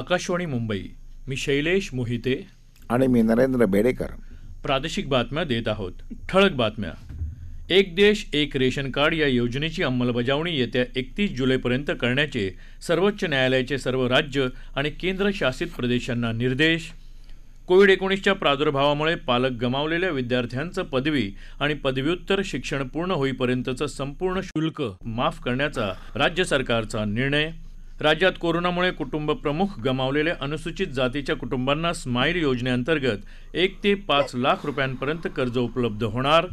आकाशवाणी मुंबई मी शैलेश मोहिते आणि मी नरेंद्र बेडेकर प्रादेशिक बातम्या देत आहोत ठळक बातम्या एक देश एक रेशन कार्ड या योजनेची अंमलबजावणी येत्या एकतीस जुलैपर्यंत करण्याचे सर्वोच्च न्यायालयाचे सर्व राज्य आणि केंद्रशासित प्रदेशांना निर्देश कोविड एकोणीसच्या प्रादुर्भावामुळे पालक गमावलेल्या विद्यार्थ्यांचं पदवी आणि पदव्युत्तर शिक्षण पूर्ण होईपर्यंतचं संपूर्ण शुल्क माफ करण्याचा राज्य सरकारचा निर्णय राज्यात कोरोनामुळे कुटुंबप्रमुख गमावलेल्या अनुसूचित जातीच्या कुटुंबांना स्माईल योजनेअंतर्गत एक ते पाच लाख रुपयांपर्यंत कर्ज उपलब्ध होणार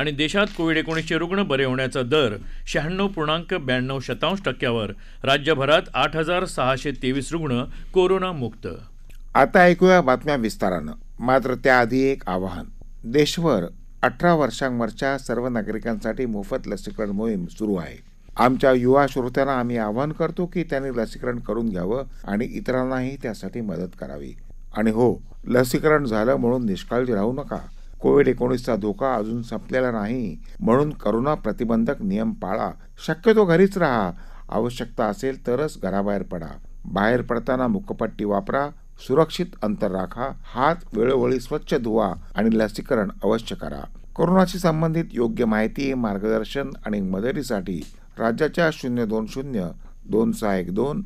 आणि देशात कोविड एकोणीसचे रुग्ण बरे होण्याचा दर शहाण्णव पूर्णांक ब्याण्णव शतांश टक्क्यावर राज्यभरात आठ हजार सहाशे तेवीस रुग्ण कोरोनामुक्त आता ऐकूया बातम्या विस्तारानं मात्र त्याआधी एक आवाहन देशभर अठरा वर्षांवरच्या सर्व नागरिकांसाठी मोफत लसीकरण मोहीम सुरू आहे आमच्या युवा श्रोत्यांना आम्ही आवाहन करतो की त्यांनी लसीकरण करून घ्यावं आणि इतरांनाही त्यासाठी मदत करावी आणि हो लसीकरण झालं म्हणून निष्काळजी राहू नका कोविड एकोणीसचा धोका अजून संपलेला नाही म्हणून करोना प्रतिबंधक नियम पाळा शक्यतो घरीच राहा आवश्यकता असेल तरच घराबाहेर पडा बाहेर पडताना मुखपट्टी वापरा सुरक्षित अंतर राखा हात वेळोवेळी स्वच्छ धुवा आणि लसीकरण अवश्य करा कोरोनाशी संबंधित योग्य माहिती मार्गदर्शन आणि मदतीसाठी राज्याच्या शून्य दोन शून्य दोन सहा एक दोन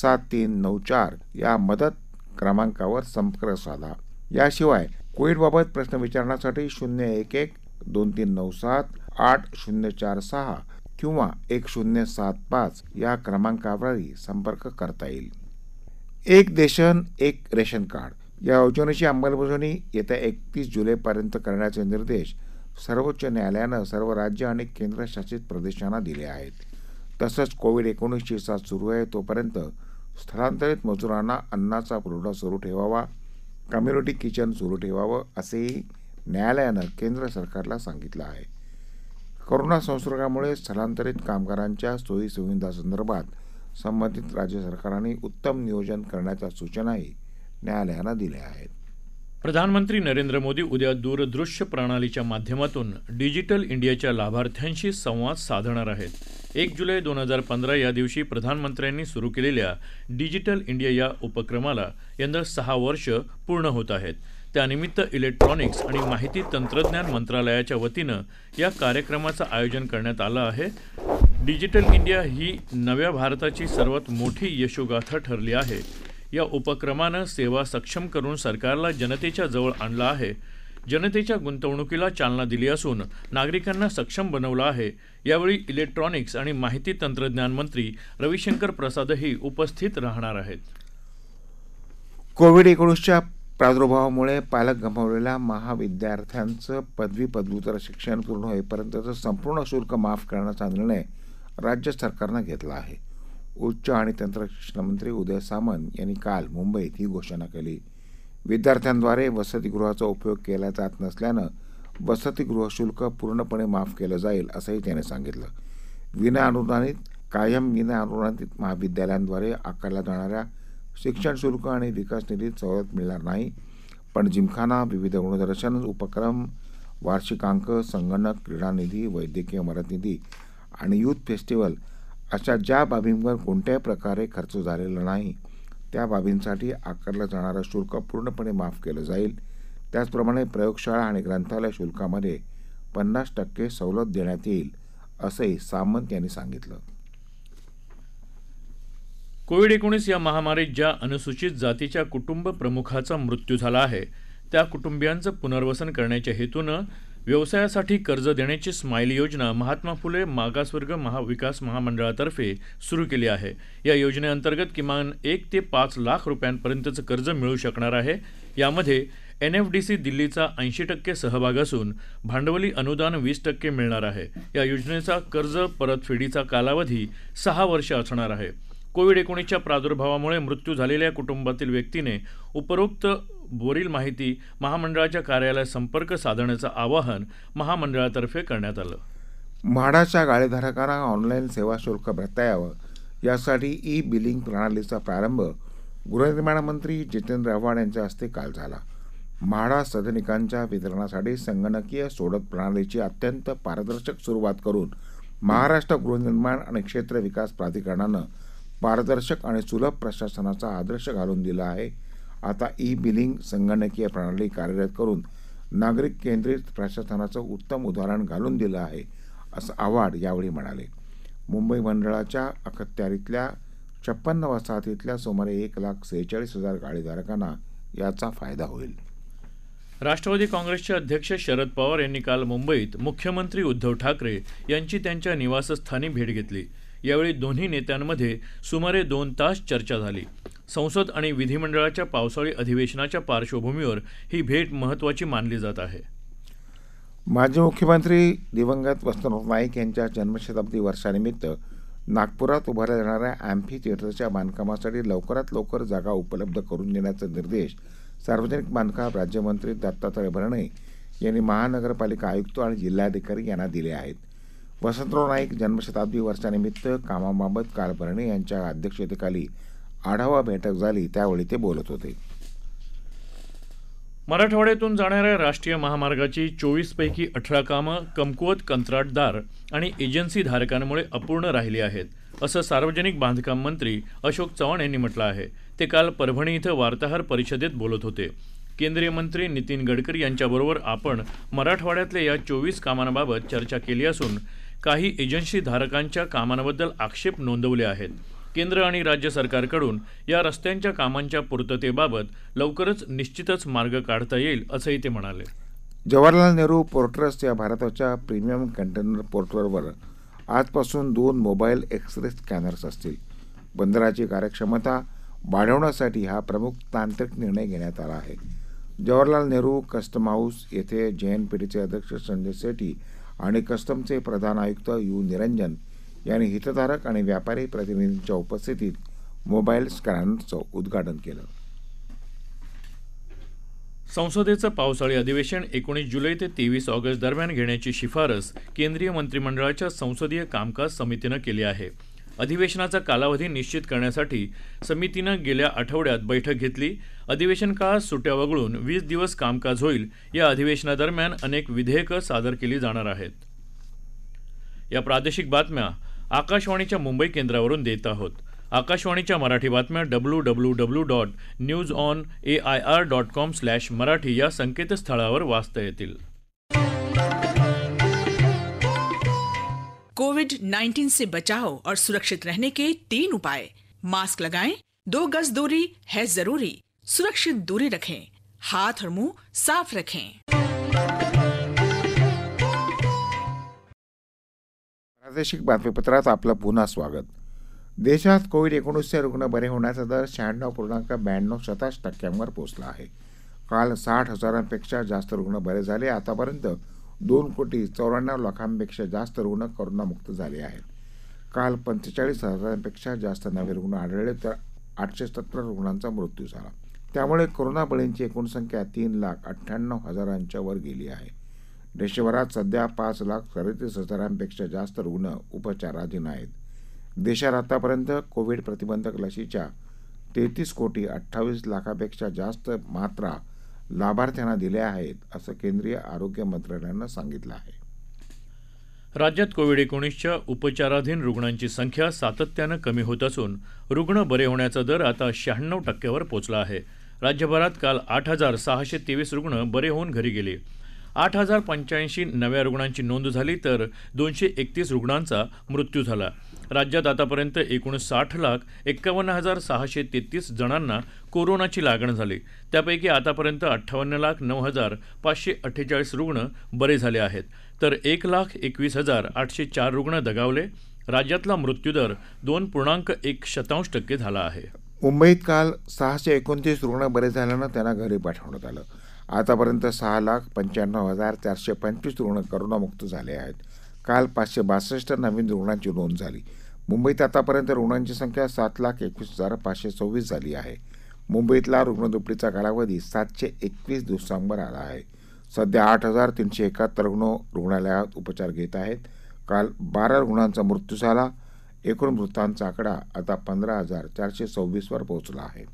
सात तीन नऊ चार या मदत क्रमांकावर संपर्क साधा याशिवाय कोविडबाबत प्रश्न विचारण्यासाठी शून्य एक एक दोन तीन नऊ सात आठ शून्य चार सहा किंवा एक शून्य सात पाच या क्रमांकावरही संपर्क करता येईल एक देशन एक रेशन कार्ड या योजनेची अंमलबजावणी येत्या एकतीस जुलैपर्यंत करण्याचे निर्देश सर्वोच्च न्यायालयानं सर्व राज्य आणि केंद्रशासित प्रदेशांना दिले आहेत तसंच कोविड एकोणीसची साथ सुरू आहे तोपर्यंत स्थलांतरित मजुरांना अन्नाचा पुरवठा सुरू ठेवावा कम्युनिटी किचन सुरू ठेवावं असेही न्यायालयानं केंद्र सरकारला सांगितलं आहे कोरोना संसर्गामुळे स्थलांतरित कामगारांच्या सोयीसुविधांसंदर्भात संबंधित राज्य सरकारांनी उत्तम नियोजन करण्याच्या सूचनाही न्यायालयानं दिल्या आहेत प्रधानमंत्री नरेंद्र मोदी उद्या दूरदृश्य प्रणालीच्या माध्यमातून डिजिटल इंडियाच्या लाभार्थ्यांशी संवाद साधणार आहेत एक जुलै दोन हजार पंधरा या दिवशी प्रधानमंत्र्यांनी सुरू केलेल्या डिजिटल इंडिया या उपक्रमाला यंदा सहा वर्ष पूर्ण होत आहेत त्यानिमित्त इलेक्ट्रॉनिक्स आणि माहिती तंत्रज्ञान मंत्रालयाच्या वतीनं या कार्यक्रमाचं आयोजन करण्यात आलं आहे डिजिटल इंडिया ही नव्या भारताची सर्वात मोठी यशोगाथा ठरली आहे या उपक्रमानं सेवा सक्षम करून सरकारला जनतेच्या जवळ आणलं आहे जनतेच्या गुंतवणुकीला चालना दिली असून नागरिकांना सक्षम बनवलं आहे यावेळी इलेक्ट्रॉनिक्स आणि माहिती तंत्रज्ञान मंत्री रविशंकर प्रसादही उपस्थित राहणार आहेत कोविड एकोणीसच्या प्रादुर्भावामुळे पालक गमावलेल्या महाविद्यार्थ्यांचं पदवी पदव्युत्तर शिक्षण पूर्ण होईपर्यंतचं संपूर्ण शुल्क माफ करण्याचा निर्णय राज्य सरकारनं घेतला आहे उच्च आणि तंत्रशिक्षण मंत्री उदय सामंत यांनी काल मुंबईत ही घोषणा केली विद्यार्थ्यांद्वारे वसतिगृहाचा उपयोग केला जात नसल्यानं वसतिगृह शुल्क पूर्णपणे माफ केलं जाईल असंही त्याने सांगितलं विनाअनुदानित कायम विनाअनुदानित महाविद्यालयांद्वारे आकारल्या जाणाऱ्या शिक्षण शुल्क आणि विकास निधीत सवलत मिळणार नाही पण जिमखाना विविध गुणदर्शन उपक्रम वार्षिकांक संगणक क्रीडा निधी वैद्यकीय मदत निधी आणि यूथ फेस्टिवल अशा ज्या बाबींवर कोणत्याही प्रकारे खर्च झालेला नाही त्या बाबींसाठी आकारलं जाणारं शुल्क पूर्णपणे माफ केलं जाईल त्याचप्रमाणे प्रयोगशाळा आणि ग्रंथालय शुल्कामध्ये पन्नास टक्के सवलत देण्यात येईल असंही सामंत यांनी सांगितलं कोविड एकोणीस या महामारीत ज्या अनुसूचित जातीच्या कुटुंब प्रमुखाचा मृत्यू झाला आहे त्या कुटुंबियांचं पुनर्वसन करण्याच्या हेतूनं व्यवसायासाठी कर्ज देण्याची स्माईल योजना महात्मा फुले मागासवर्ग महाविकास महामंडळातर्फे सुरू केली आहे या योजनेअंतर्गत किमान एक ते पाच लाख रुपयांपर्यंतचं कर्ज मिळू शकणार आहे यामध्ये एन एफ डी सी दिल्लीचा ऐंशी टक्के सहभाग असून भांडवली अनुदान वीस टक्के मिळणार आहे या योजनेचा कर्ज परतफेडीचा कालावधी सहा वर्ष असणार आहे कोविड एकोणीसच्या प्रादुर्भावामुळे मृत्यू झालेल्या कुटुंबातील व्यक्तीने उपरोक्त वरील माहिती महामंडळाच्या कार्यालयात संपर्क साधण्याचं आवाहन महामंडळातर्फे करण्यात आलं म्हाडाच्या गाळेधारकांना ऑनलाईन सेवा शुल्क भरता यावं यासाठी ई बिलिंग प्रणालीचा प्रारंभ गृहनिर्माण मंत्री जितेंद्र आव्हाड यांच्या हस्ते काल झाला म्हाडा सदनिकांच्या वितरणासाठी संगणकीय सोडत प्रणालीची अत्यंत पारदर्शक सुरुवात करून महाराष्ट्र गृहनिर्माण आणि क्षेत्र विकास प्राधिकरणानं पारदर्शक आणि सुलभ प्रशासनाचा आदर्श घालून दिला आहे आता ई बिलिंग संगणकीय प्रणाली कार्यरत करून नागरिक केंद्रित प्रशासनाचं उत्तम उदाहरण घालून दिलं आहे असं आव्हाड यावेळी म्हणाले मुंबई मंडळाच्या अखत्यारीतल्या छप्पन्न वसाहतीतल्या सुमारे एक लाख सेहेचाळीस हजार गाडीधारकांना याचा फायदा होईल राष्ट्रवादी काँग्रेसचे अध्यक्ष शरद पवार यांनी काल मुंबईत मुख्यमंत्री उद्धव ठाकरे यांची त्यांच्या निवासस्थानी भेट घेतली यावेळी दोन्ही नेत्यांमध्ये सुमारे दोन तास चर्चा झाली संसद आणि विधिमंडळाच्या पावसाळी अधिवेशनाच्या पार्श्वभूमीवर ही भेट महत्त्वाची मानली जात आहे माजी मुख्यमंत्री दिवंगत वसंतराव नाईक यांच्या जन्मशताब्दी वर्षानिमित्त नागपुरात उभारल्या जाणाऱ्या अँफी थिएटरच्या बांधकामासाठी लवकरात लवकर जागा उपलब्ध करून देण्याचे निर्देश सार्वजनिक बांधकाम राज्यमंत्री दत्तात्रय भरणे यांनी महानगरपालिका आयुक्त आणि जिल्हाधिकारी यांना दिले आहेत वसंतराव नाईक जन्मशताब्दी वर्षानिमित्त कामाबाबत काल यांच्या अध्यक्षतेखाली आढावा बैठक झाली त्यावेळी ते बोलत होते मराठवाड्यातून जाणाऱ्या राष्ट्रीय महामार्गाची चोवीसपैकी अठरा कामं कमकुवत कंत्राटदार आणि एजन्सी धारकांमुळे अपूर्ण राहिली आहेत असं सार्वजनिक बांधकाम मंत्री अशोक चव्हाण यांनी म्हटलं आहे ते काल परभणी इथं वार्ताहर परिषदेत बोलत होते केंद्रीय मंत्री नितीन गडकरी यांच्याबरोबर आपण मराठवाड्यातल्या या चोवीस कामांबाबत चर्चा केली असून काही एजन्सीधारकांच्या कामांबद्दल आक्षेप नोंदवले आहेत केंद्र आणि राज्य सरकारकडून या रस्त्यांच्या कामांच्या पूर्ततेबाबत लवकरच निश्चितच मार्ग काढता येईल असंही ते म्हणाले जवाहरलाल नेहरू पोर्ट या भारताच्या प्रीमियम कंटेनर पोर्टलवर आजपासून दोन मोबाईल एक्सरे स्कॅनर्स असतील बंदराची कार्यक्षमता वाढवण्यासाठी हा प्रमुख तांत्रिक निर्णय घेण्यात आला आहे जवाहरलाल नेहरू कस्टम हाऊस येथे जे एन पी टीचे अध्यक्ष संजय सेठी आणि कस्टमचे प्रधान आयुक्त यू निरंजन यांनी हितधारक आणि व्यापारी प्रतिनिधींच्या उपस्थितीत मोबाईल स्कॅनरचं उद्घाटन केलं संसदेचं पावसाळी अधिवेशन एकोणीस जुलै ते तेवीस ऑगस्ट दरम्यान घेण्याची शिफारस केंद्रीय मंत्रिमंडळाच्या संसदीय कामकाज समितीनं केली आहे अधिवेशनाचा कालावधी निश्चित करण्यासाठी समितीनं गेल्या आठवड्यात बैठक घेतली अधिवेशन काळात सुट्या वगळून वीस दिवस कामकाज होईल या अधिवेशनादरम्यान अनेक विधेयकं सादर केली जाणार आहेत या प्रादेशिक बातम्या आकाशवाणीच्या मुंबई केंद्रावरून देत आहोत आकाशवाणीच्या मराठी बातम्या W W W dot news on A I R dot com slash Marathi या संकेतस्थळावर वाचता येतील कोविड 19 से बचाव और सुरक्षित रहने के तीन उपाय मास्क लगाएं, दो गज दूरी है जरूरी सुरक्षित दूरी रखें हाथ और मुंह साफ रखें प्रादेशिक बातमीपत्रात आपलं पुन्हा स्वागत देशात कोविड एकोणीसचे रुग्ण बरे होण्याचा दर शहाण्णव पूर्णांक ब्याण्णव शतांश टक्क्यांवर पोहोचला आहे काल साठ हजारांपेक्षा जास्त रुग्ण बरे झाले आतापर्यंत दोन कोटी चौऱ्याण्णव लाखांपेक्षा जास्त रुग्ण करोनामुक्त झाले आहेत काल पंचेचाळीस हजारांपेक्षा जास्त नवे रुग्ण आढळले तर आठशे सत्तर रुग्णांचा मृत्यू झाला त्यामुळे कोरोना बळींची एकूण संख्या तीन लाख अठ्ठ्याण्णव हजारांच्या वर गेली आहे देशभरात सध्या पाच लाख सदतीस हजारांपेक्षा जास्त रुग्ण उपचाराधीन आहेत देशात आतापर्यंत कोविड प्रतिबंधक लशीच्या तेहतीस कोटी अठ्ठावीस लाखापेक्षा जास्त मात्रा लाभार्थ्यांना दिले आहेत असं केंद्रीय आरोग्य मंत्रालयानं सांगितलं आहे राज्यात कोविड एकोणीसच्या उपचाराधीन रुग्णांची संख्या सातत्यानं कमी होत असून रुग्ण बरे होण्याचा दर आता शहाण्णव टक्क्यावर पोचला आहे राज्यभरात काल आठ हजार सहाशे तेवीस रुग्ण बरे होऊन घरी गेले आठ हजार पंच्याऐंशी नव्या रुग्णांची नोंद झाली तर दोनशे एकतीस रुग्णांचा मृत्यू झाला राज्यात आतापर्यंत एकूण साठ लाख एक्कावन्न हजार सहाशे तेहतीस जणांना कोरोनाची लागण झाली त्यापैकी आतापर्यंत अठ्ठावन्न लाख नऊ हजार पाचशे अठ्ठेचाळीस रुग्ण बरे झाले आहेत तर एक लाख एकवीस हजार आठशे चार रुग्ण दगावले राज्यातला मृत्यूदर दोन पूर्णांक एक शतांश टक्के झाला आहे मुंबईत काल सहाशे एकोणतीस रुग्ण बरे झाल्यानं त्यांना घरी पाठवण्यात आलं आतापर्यंत सहा लाख पंच्याण्णव हजार चारशे पंचवीस रुग्ण करोनामुक्त झाले आहेत काल पाचशे बासष्ट नवीन रुग्णांची नोंद झाली मुंबईत आतापर्यंत रुग्णांची संख्या सात लाख एकवीस हजार पाचशे सव्वीस झाली आहे मुंबईतला रुग्णदुपटीचा कालावधी सातशे एकवीस दिवसांवर आला आहे सध्या आठ हजार तीनशे एकाहत्तर रुग्ण रुग्णालयात उपचार घेत आहेत काल बारा रुग्णांचा मृत्यू झाला एकूण मृतांचा आकडा आता पंधरा हजार चारशे सव्वीसवर पोहोचला आहे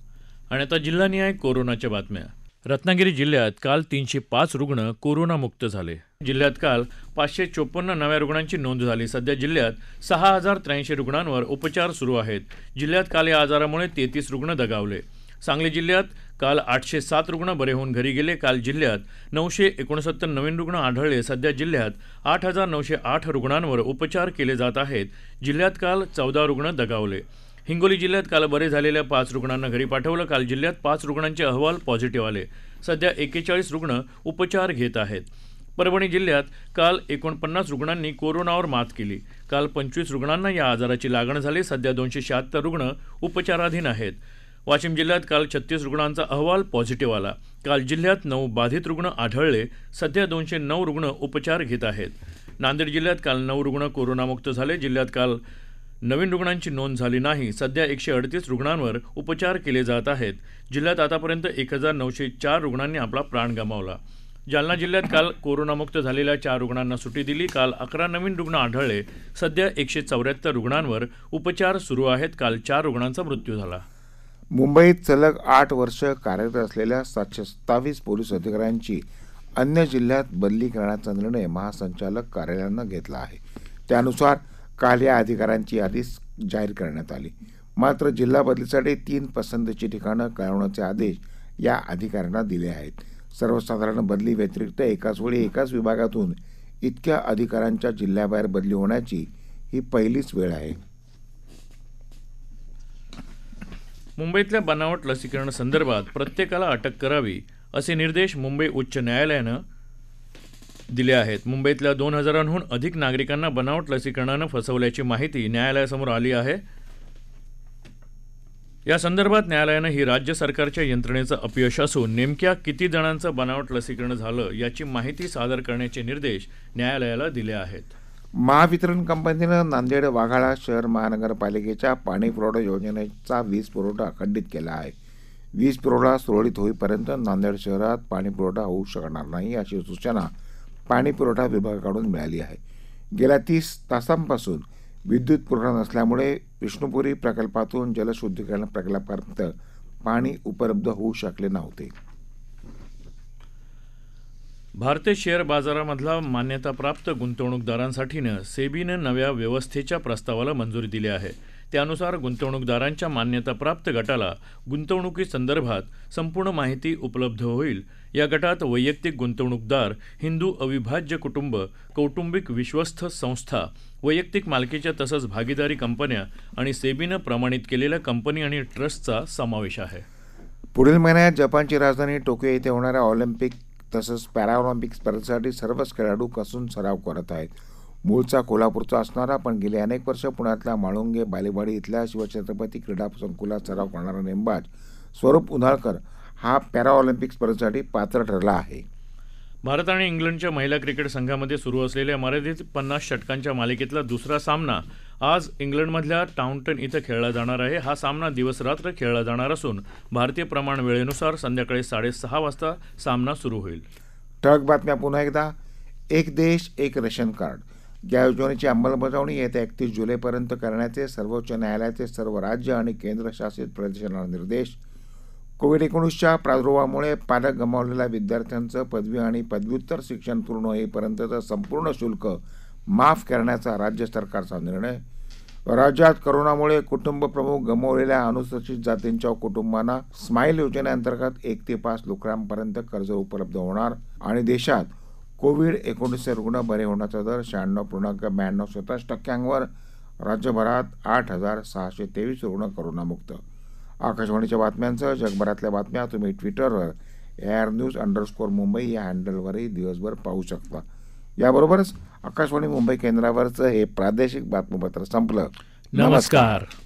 आणि आता जिल्हानिहाय कोरोनाच्या बातम्या रत्नागिरी जिल्ह्यात काल तीनशे पाच रुग्ण कोरोनामुक्त झाले जिल्ह्यात काल पाचशे चोपन्न नव्या रुग्णांची नोंद झाली सध्या जिल्ह्यात सहा हजार त्र्याऐंशी रुग्णांवर उपचार सुरू आहेत जिल्ह्यात काल या आजारामुळे तेहतीस रुग्ण दगावले सांगली जिल्ह्यात काल आठशे सात रुग्ण बरे होऊन घरी गेले काल जिल्ह्यात नऊशे एकोणसत्तर नवीन रुग्ण आढळले सध्या जिल्ह्यात आठ हजार नऊशे आठ रुग्णांवर उपचार केले जात आहेत जिल्ह्यात काल चौदा रुग्ण दगावले हिंगोली जिल्ह्यात काल बरे झालेल्या पाच रुग्णांना घरी पाठवलं काल जिल्ह्यात पाच रुग्णांचे अहवाल पॉझिटिव्ह आले सध्या एक्केचाळीस रुग्ण उपचार घेत आहेत परभणी जिल्ह्यात काल एकोणपन्नास रुग्णांनी कोरोनावर मात केली काल पंचवीस रुग्णांना या आजाराची लागण झाली सध्या दोनशे शहात्तर रुग्ण उपचाराधीन आहेत वाशिम जिल्ह्यात काल छत्तीस रुग्णांचा अहवाल पॉझिटिव्ह आला काल जिल्ह्यात नऊ बाधित रुग्ण आढळले सध्या दोनशे नऊ रुग्ण उपचार घेत आहेत नांदेड जिल्ह्यात काल नऊ रुग्ण कोरोनामुक्त झाले जिल्ह्यात काल नवीन रुग्णांची नोंद झाली नाही सध्या एकशे अडतीस रुग्णांवर उपचार केले जात आहेत जिल्ह्यात आतापर्यंत एक हजार नऊशे चार रुग्णांनी आपला प्राण गमावला जालना जिल्ह्यात काल कोरोनामुक्त झालेल्या चार रुग्णांना सुटी दिली काल अकरा नवीन रुग्ण आढळले सध्या एकशे चौऱ्याहत्तर रुग्णांवर उपचार सुरू आहेत काल चार रुग्णांचा मृत्यू झाला मुंबईत सलग आठ वर्ष कार्यरत असलेल्या सातशे सत्तावीस पोलीस अधिकाऱ्यांची अन्य जिल्ह्यात बदली करण्याचा निर्णय महासंचालक कार्यालयानं घेतला आहे त्यानुसार काल या अधिकाऱ्यांची यादीच जाहीर करण्यात आली मात्र जिल्हा बदलीसाठी तीन पसंतीची ठिकाणं कळवण्याचे आदेश या अधिकाऱ्यांना दिले आहेत सर्वसाधारण बदली व्यतिरिक्त एकाच वेळी एकाच विभागातून इतक्या अधिकाऱ्यांच्या जिल्ह्याबाहेर बदली होण्याची ही पहिलीच वेळ आहे मुंबईतल्या बनावट लसीकरण संदर्भात प्रत्येकाला अटक करावी असे निर्देश मुंबई उच्च न्यायालयानं दिले आहेत मुंबईतल्या दोन हजारांहून अधिक नागरिकांना बनावट लसीकरणानं फसवल्याची माहिती न्यायालयासमोर आली आहे या संदर्भात न्यायालयानं ही राज्य सरकारच्या यंत्रणेचं अपयश असून नेमक्या किती जणांचं बनावट लसीकरण झालं याची माहिती सादर करण्याचे निर्देश न्यायालयाला दिले आहेत महावितरण कंपनीनं नांदेड वाघाळा शहर महानगरपालिकेच्या पाणी पुरवठा योजनेचा वीज पुरवठा खंडित केला आहे वीज पुरवठा सुरळीत होईपर्यंत नांदेड शहरात पाणी पुरवठा होऊ शकणार नाही अशी सूचना पाणीपुरवठा विभागाकडून मिळाली आहे गेल्या तीस तासांपासून विद्युत पुरवठा नसल्यामुळे विष्णुपुरी प्रकल्पातून जलशुद्धीकरण प्रकल्पापर्यंत पाणी उपलब्ध होऊ शकले नव्हते भारतीय शेअर बाजारामधला मान्यताप्राप्त गुंतवणूकदारांसाठीनं सेबीनं नव्या व्यवस्थेच्या प्रस्तावाला मंजुरी दिली आहे त्यानुसार गुंतवणूकदारांच्या मान्यताप्राप्त गटाला गुंतवणुकीसंदर्भात संपूर्ण माहिती उपलब्ध होईल या गटात वैयक्तिक गुंतवणूकदार हिंदू अविभाज्य कुटुंब कौटुंबिक विश्वस्त संस्था वैयक्तिक मालकीच्या तसंच भागीदारी कंपन्या आणि सेबीनं प्रमाणित केलेल्या कंपनी आणि ट्रस्टचा समावेश आहे पुढील महिन्यात जपानची राजधानी टोकियो येथे होणाऱ्या ऑलिम्पिक तसंच पॅराऑलिम्पिक स्पर्धेसाठी सर्वच खेळाडू कसून सराव करत आहेत मूळचा कोल्हापूरचा असणारा पण गेले अनेक वर्ष पुण्यातल्या माळुंगे बालेवाडी इथल्या शिवछत्रपती क्रीडा संकुलात सराव करणारा नेमबाज स्वरूप उन्हाळकर हा पॅराऑलिम्पिक स्पर्धेसाठी पात्र ठरला आहे भारत आणि इंग्लंडच्या महिला क्रिकेट संघामध्ये सुरू असलेल्या मर्यादित पन्नास षटकांच्या मालिकेतला दुसरा सामना आज इंग्लंडमधल्या टाउनटन इथं खेळला जाणार आहे हा सामना दिवसरात्र खेळला जाणार असून भारतीय प्रमाण वेळेनुसार संध्याकाळी साडेसहा वाजता सामना सुरू होईल ठळक बातम्या पुन्हा एकदा एक देश एक रेशन कार्ड या योजनेची अंमलबजावणी येत्या एकतीस जुलैपर्यंत करण्याचे सर्वोच्च न्यायालयाचे सर्व राज्य आणि केंद्रशासित प्रदेशांना निर्देश कोविड एकोणीसच्या प्रादुर्भावामुळे पालक गमावलेल्या विद्यार्थ्यांचं पदवी आणि पदव्युत्तर शिक्षण पूर्ण होईपर्यंतचं संपूर्ण शुल्क माफ करण्याचा राज्य सरकारचा निर्णय राज्यात करोनामुळे कुटुंब प्रमुख गमावलेल्या अनुसूचित जातींच्या कुटुंबांना स्माईल योजनेअंतर्गत एक ते पाच लोकांपर्यंत कर्ज उपलब्ध होणार आणि देशात कोविड एकोणीसचे रुग्ण बरे होण्याचा दर शहाण्णव पूर्णांक ब्याण्णव सत्तावीस टक्क्यांवर राज्यभरात आठ हजार सहाशे तेवीस रुग्ण करोनामुक्त आकाशवाणीच्या बातम्यांसह जगभरातल्या बातम्या तुम्ही ट्विटरवर एअर न्यूज अंडरस्कोअर मुंबई या हँडलवरही दिवसभर पाहू शकता याबरोबरच आकाशवाणी मुंबई केंद्रावरचं हे प्रादेशिक बातमीपत्र संपलं नमस्कार